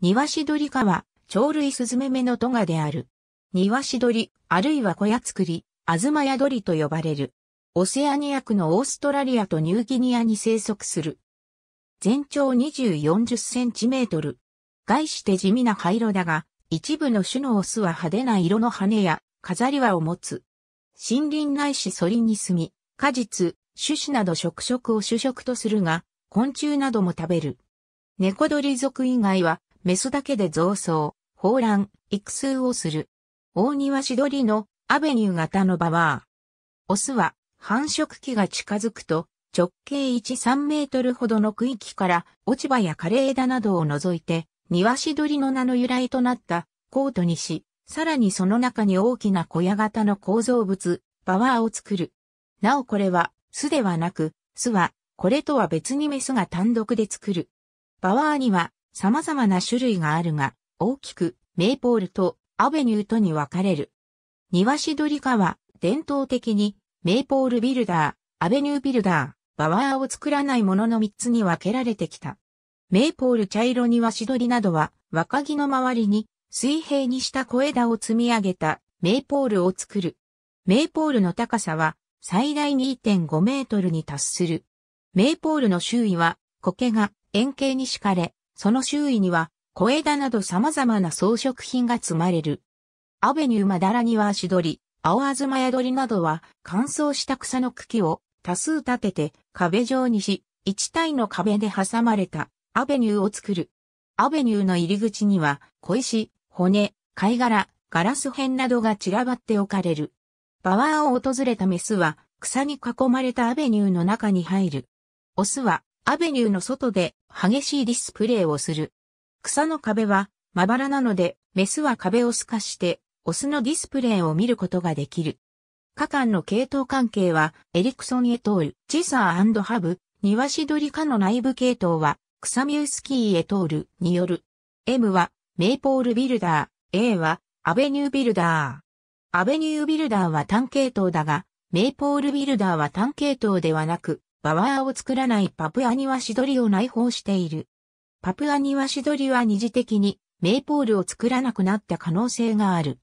庭しどりかは、鳥類スズメメのトガである。庭しどり、あるいは小屋作り、アズマヤドリと呼ばれる。オセアニア区のオーストラリアとニューギニアに生息する。全長2040センチメートル。概して地味な灰色だが、一部の種のオスは派手な色の羽や飾り輪を持つ。森林ないしソリに住み、果実、種子など食食を主食とするが、昆虫なども食べる。猫鳥族以外はメスだけで増層、放卵、育数をする。大庭しどりのアベニュー型のバワー。オスは繁殖期が近づくと直径1-3メートルほどの区域から落ち葉や枯れ枝などを除いて庭しどりの名の由来となったコートにし、さらにその中に大きな小屋型の構造物、バワーを作る。なおこれは巣ではなく、巣はこれとは別にメスが単独で作る。バワーには様々な種類があるが、大きく、メイポールとアベニューとに分かれる。庭しどりかは、伝統的に、メイポールビルダー、アベニュービルダー、バワーを作らないものの3つに分けられてきた。メイポール茶色庭しどりなどは、若木の周りに、水平にした小枝を積み上げた、メイポールを作る。メイポールの高さは、最大2.5メートルに達する。メイポールの周囲は、苔が円形に敷かれ、その周囲には小枝など様々な装飾品が積まれる。アベニューマダラには足取り、青あずまやりなどは乾燥した草の茎を多数立てて壁状にし、一体の壁で挟まれたアベニューを作る。アベニューの入り口には小石、骨、貝殻、ガラス片などが散らばって置かれる。バワーを訪れたメスは草に囲まれたアベニューの中に入る。オスはアベニューの外で激しいディスプレイをする。草の壁はまばらなので、メスは壁を透かして、オスのディスプレイを見ることができる。下間の系統関係は、エリクソンエトール、チサーハブ、ニワシドリカの内部系統は、クサミュースキーエトールによる。M は、メイポールビルダー、A は、アベニュービルダー。アベニュービルダーは単系統だが、メイポールビルダーは単系統ではなく、バワーを作らないパプアニワシドリを内包している。パプアニワシドリは二次的にメイポールを作らなくなった可能性がある。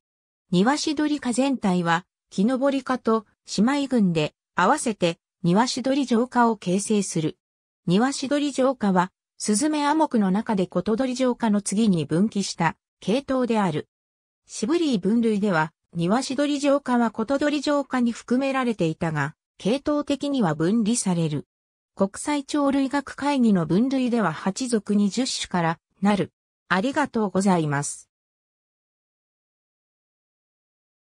ニワシドリ科全体は、木登り科と姉妹群で合わせてニワシドリ城下を形成する。ニワシドリ城下は、スズメアモクの中でコトドリ城下の次に分岐した系統である。シブリー分類では、ニワシドリ城下はコトドリ城下に含められていたが、系統的には分離される。国際鳥類学会議の分類では8属20種からなる。ありがとうございます。